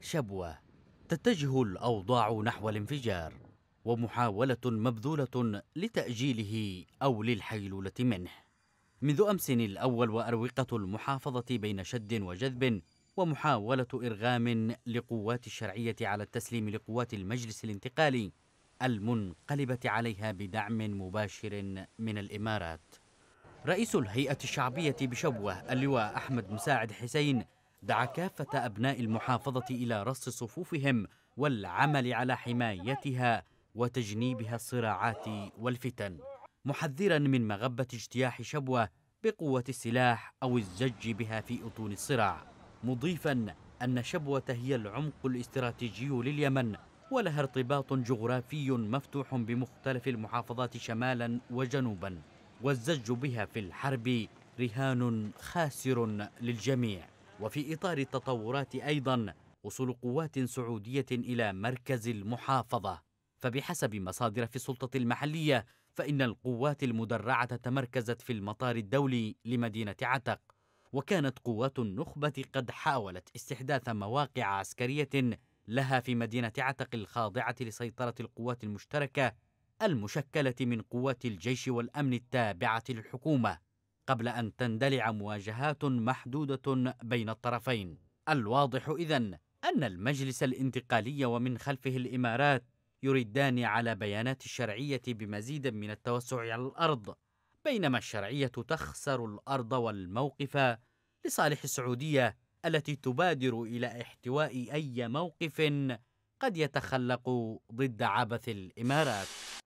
شبوة تتجه الأوضاع نحو الانفجار ومحاولة مبذولة لتأجيله أو للحيلولة منه منذ أمس الأول وأروقة المحافظة بين شد وجذب ومحاولة إرغام لقوات الشرعية على التسليم لقوات المجلس الانتقالي المنقلبة عليها بدعم مباشر من الإمارات رئيس الهيئة الشعبية بشبوة اللواء أحمد مساعد حسين دعا كافة أبناء المحافظة إلى رص صفوفهم والعمل على حمايتها وتجنيبها الصراعات والفتن محذرا من مغبة اجتياح شبوة بقوة السلاح أو الزج بها في أطون الصراع مضيفا أن شبوة هي العمق الاستراتيجي لليمن ولها ارتباط جغرافي مفتوح بمختلف المحافظات شمالا وجنوبا والزج بها في الحرب رهان خاسر للجميع وفي إطار التطورات أيضا وصول قوات سعودية إلى مركز المحافظة فبحسب مصادر في السلطة المحلية فإن القوات المدرعة تمركزت في المطار الدولي لمدينة عتق وكانت قوات النخبة قد حاولت استحداث مواقع عسكرية لها في مدينة عتق الخاضعة لسيطرة القوات المشتركة المشكلة من قوات الجيش والأمن التابعة للحكومة قبل أن تندلع مواجهات محدودة بين الطرفين الواضح إذا أن المجلس الانتقالي ومن خلفه الإمارات يريدان على بيانات الشرعية بمزيد من التوسع على الأرض بينما الشرعية تخسر الأرض والموقف لصالح السعودية التي تبادر إلى احتواء أي موقف قد يتخلق ضد عبث الإمارات